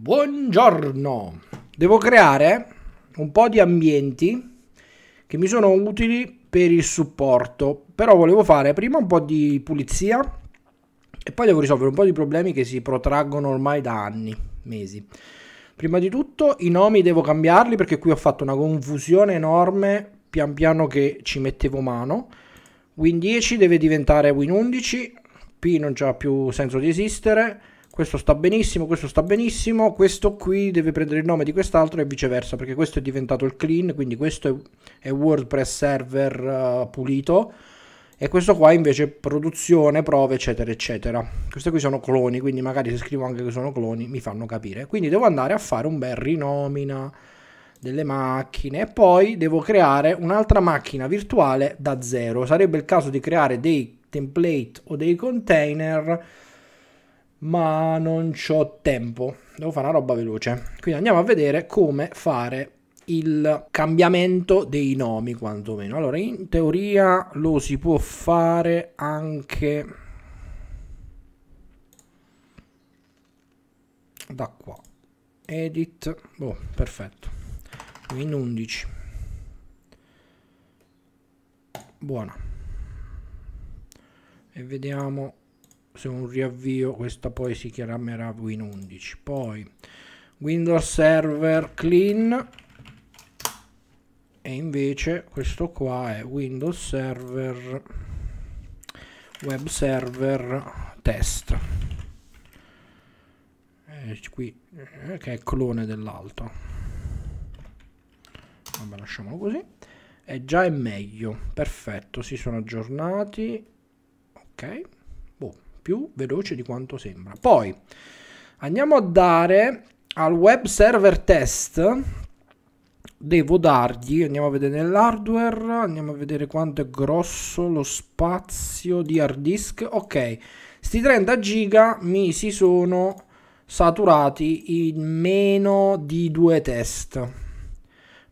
Buongiorno! Devo creare un po' di ambienti che mi sono utili per il supporto, però volevo fare prima un po' di pulizia e poi devo risolvere un po' di problemi che si protraggono ormai da anni, mesi. Prima di tutto i nomi devo cambiarli perché qui ho fatto una confusione enorme pian piano che ci mettevo mano. Win 10 deve diventare Win 11, P non c'ha più senso di esistere, questo sta benissimo, questo sta benissimo, questo qui deve prendere il nome di quest'altro e viceversa, perché questo è diventato il clean, quindi questo è, WordPress server uh, pulito, e questo qua invece è produzione, prove, eccetera, eccetera. Questi qui sono cloni, quindi magari se scrivo anche che sono cloni mi fanno capire. Quindi devo andare a fare un bel rinomina delle macchine e poi devo creare un'altra macchina virtuale da zero. Sarebbe il caso di creare dei template o dei container ma non ho tempo, devo fare una roba veloce. Quindi andiamo a vedere come fare il cambiamento dei nomi quantomeno. Allora, in teoria lo si può fare anche da qua. Edit, boh, perfetto. In 11. Buona. E vediamo se un riavvio questa poi si chiamerà Win 11 poi Windows Server Clean e invece questo qua è Windows Server Web Server Test e eh, qui eh, che è clone dell'altro vabbè lasciamolo così e già è meglio perfetto si sono aggiornati ok più veloce di quanto sembra. Poi andiamo a dare al web server test devo dargli andiamo a vedere nell'hardware andiamo a vedere quanto è grosso lo spazio di hard disk ok sti 30 giga mi si sono saturati in meno di due test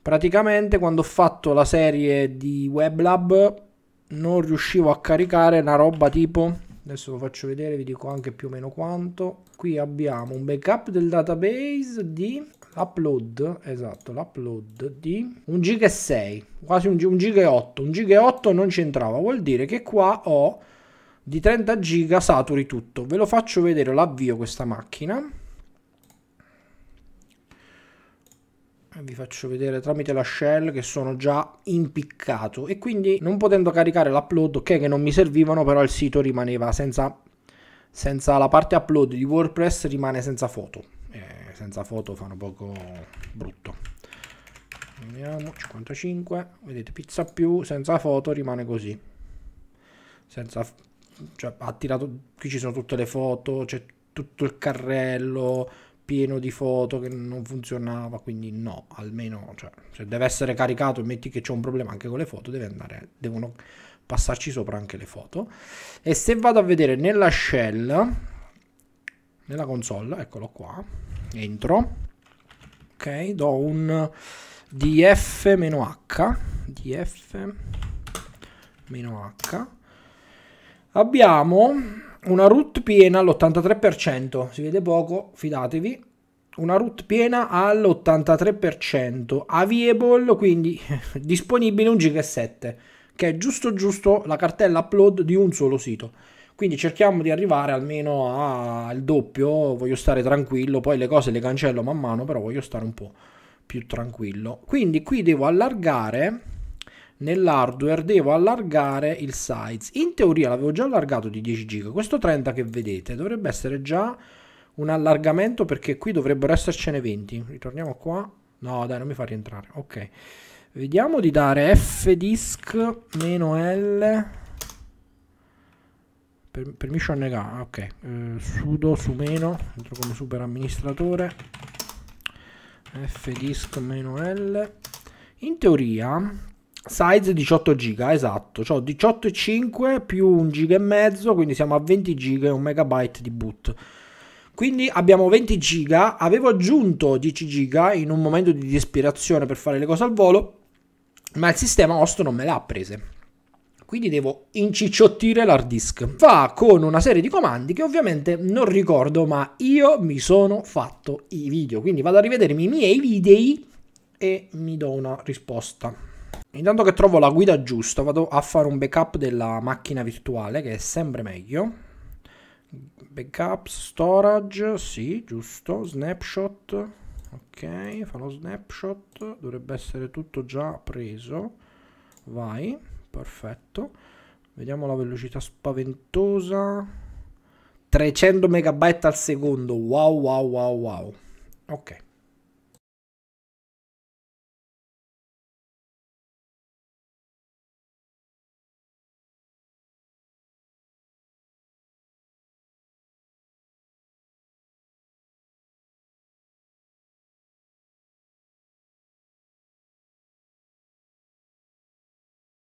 praticamente quando ho fatto la serie di weblab non riuscivo a caricare una roba tipo adesso lo faccio vedere vi dico anche più o meno quanto qui abbiamo un backup del database di upload esatto l'upload di 1 giga e 6 quasi un giga e 8 un giga e 8 non c'entrava vuol dire che qua ho di 30 giga saturi tutto ve lo faccio vedere l'avvio questa macchina Eh, vi faccio vedere tramite la shell che sono già impiccato e quindi non potendo caricare l'upload ok che non mi servivano però il sito rimaneva senza, senza la parte upload di wordpress rimane senza foto eh, senza foto fanno poco brutto vediamo 55 vedete pizza più senza foto rimane così senza cioè ha tirato qui ci sono tutte le foto c'è tutto il carrello pieno di foto che non funzionava, quindi no, almeno cioè, se deve essere caricato metti che c'è un problema anche con le foto, deve andare, devono passarci sopra anche le foto. E se vado a vedere nella shell, nella console, eccolo qua, entro, ok, do un df-h, df-h, abbiamo una root piena all'83%, si vede poco, fidatevi, una root piena all'83%, available, quindi disponibile un giga e 7, che è giusto giusto la cartella upload di un solo sito. Quindi cerchiamo di arrivare almeno al doppio, voglio stare tranquillo, poi le cose le cancello man mano, però voglio stare un po' più tranquillo. Quindi qui devo allargare nell'hardware devo allargare il size. In teoria l'avevo già allargato di 10 giga, questo 30 che vedete dovrebbe essere già un allargamento perché qui dovrebbero essercene 20. Ritorniamo qua. No, dai, non mi fa rientrare. Ok. Vediamo di dare fdisk meno L per, permission NK, ah, ok, eh, sudo su meno, entro come super amministratore, fdisk meno L. In teoria Size 18 giga, esatto, ho cioè, 18,5 più un giga e mezzo, quindi siamo a 20 giga e un megabyte di boot. Quindi abbiamo 20 giga, avevo aggiunto 10 giga in un momento di disperazione per fare le cose al volo, ma il sistema host non me l'ha prese. Quindi devo incicciottire l'hard disk. Fa con una serie di comandi che ovviamente non ricordo, ma io mi sono fatto i video. Quindi vado a rivedermi i miei video e mi do una risposta. Intanto che trovo la guida giusta, vado a fare un backup della macchina virtuale, che è sempre meglio. Backup, storage, sì, giusto, snapshot, ok, fa lo snapshot, dovrebbe essere tutto già preso. Vai, perfetto. Vediamo la velocità spaventosa. 300 MB al secondo, wow, wow, wow, wow. Ok.